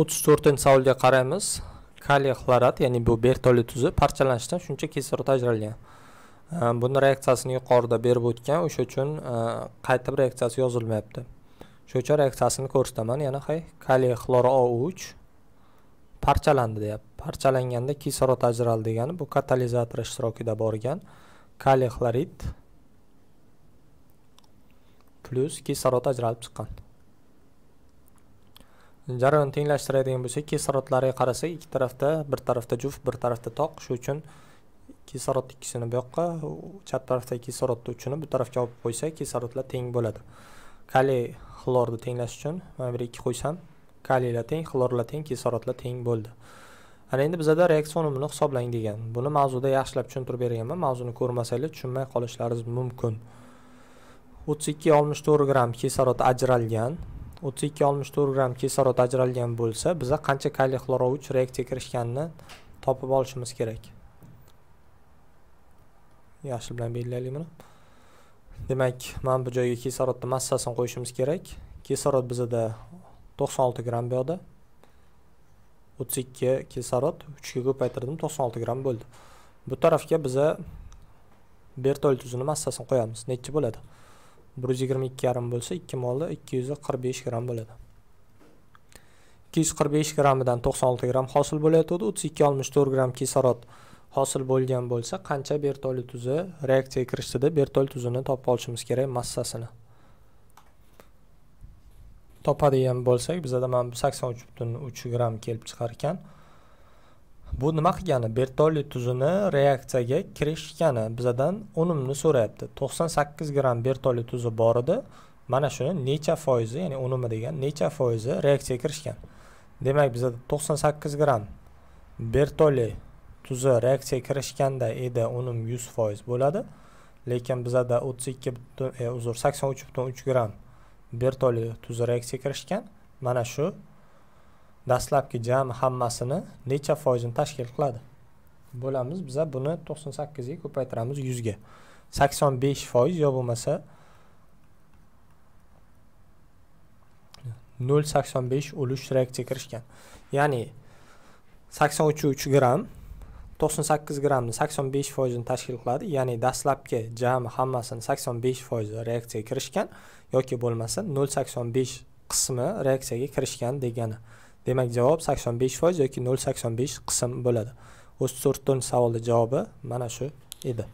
o'ttiz to'rtinchi savolga qaraymiz kaliy xlorat ya'ni bu bertoli tuzi parchalanishdan shuncha kislorod ajralgan buni reaksiyasini yuqorida berib o'tgan o'sha uchun e, qaytib reaksiyasi yozilmayapti shuning uchun reaksiyasini ko'rsataman yana hay kaliy xlor o uch parchalandi deyapti parchalanganda kislorod ajraldi degani bu katalizator ishtirokida borgan kaliy xlorid plyus kislorod ajralib chiqqan jarayonni tenglashtiradigan bo'lsak kislorodlarga qarasak ikki tarafda bir tarafda juft bir tarafda toq shu uchun kislorod ikkisini bu yoqqa chap tarafdagi kislorodni uchini bu tarafga olib qo'ysak kislorodlar teng bo'ladi kaliy xlorni tenglash uchun mana bu ikki qo'ysam kaliylar teng xlorlar teng kislorodlar teng bo'ldi ana endi bizada reaksion unumini hisoblang degan buni mavzuda yaxshilab tushuntirib berganman mavzuni ko'rmasanglar tushunmay qolishlaringiz mumkin o'ttiz ikki oltmish to'rt gramm kislorod ajralgan 32-64 gram kisorot ajralgan bo'lsa, bizga qancha kaliy xlorovich reaktiya kirishganini topib olishimiz kerak. Yaxshi bilan belgilaylik buni. Demak, men bu joyga kisorotni massasini qo'yishimiz kerak. Kisorot bizda 96 gram bu yerda. 32 kisorot 3 ga ko'paytirdim, 96 gram bo'ldi. Bu tarafga biza Bertol tuzini massasini qo'yamiz. Necha bo'ladi? bir yuz yigirma ikki yarim bo'lsa ikki molda ikki yuz qirq besh gramm bo'ladi ikki yuz qirq besh grammidan to'qson olti gramm hosil bo'layotgandi o'ttiz ikki oltmish to'rt gramm kislorod hosil bo'lgan bo'lsa qancha bertoli tuzi reaksiyaga kirishdida bertol tuzini topib olishimiz kerak massasini topadigan bo'lsak bizada mana sakson uch butun uch gramm kelib chiqar ekan bu nima qilgani bertolli tuzini reaksiyaga kirishgani bizadan unumni so'rayapti 98 gramm bertolli tuzi bor edi mana shuni necha foizi ya'ni unumi degan necha foizi reaksiyaga kirishgan demak bizada 98 gramm bertolli tuzi reaksiyaga kirishganda edi unum 100 foiz bo'ladi lekin bizada 32 butun e, uzr uch butun uch gramm bertolli tuzi reaksiyaga kirishgan mana shu dastlabki jami hammasini necha foizini tashkil qiladi bo'lamiz biza buni to'qson sakkizga ko'paytiramiz yuzga sakson besh foiz yo bo'lmasa nol sakson besh ulush reaksiya kirishgan ya'ni sakson uch uch gramm to'qson sakkiz grammni sakson besh foizini tashkil qiladi ya'ni dastlabki jami hammasini sakson besh foizi reaksiyaga kirishgan yoki bo'lmasa nol sakson besh qismi reaksiyaga kirishgan degani demak javob sakson besh foiz yoki nol sakson besh qism bo'ladi o'z to'rtinchi savolni javobi mana shu edi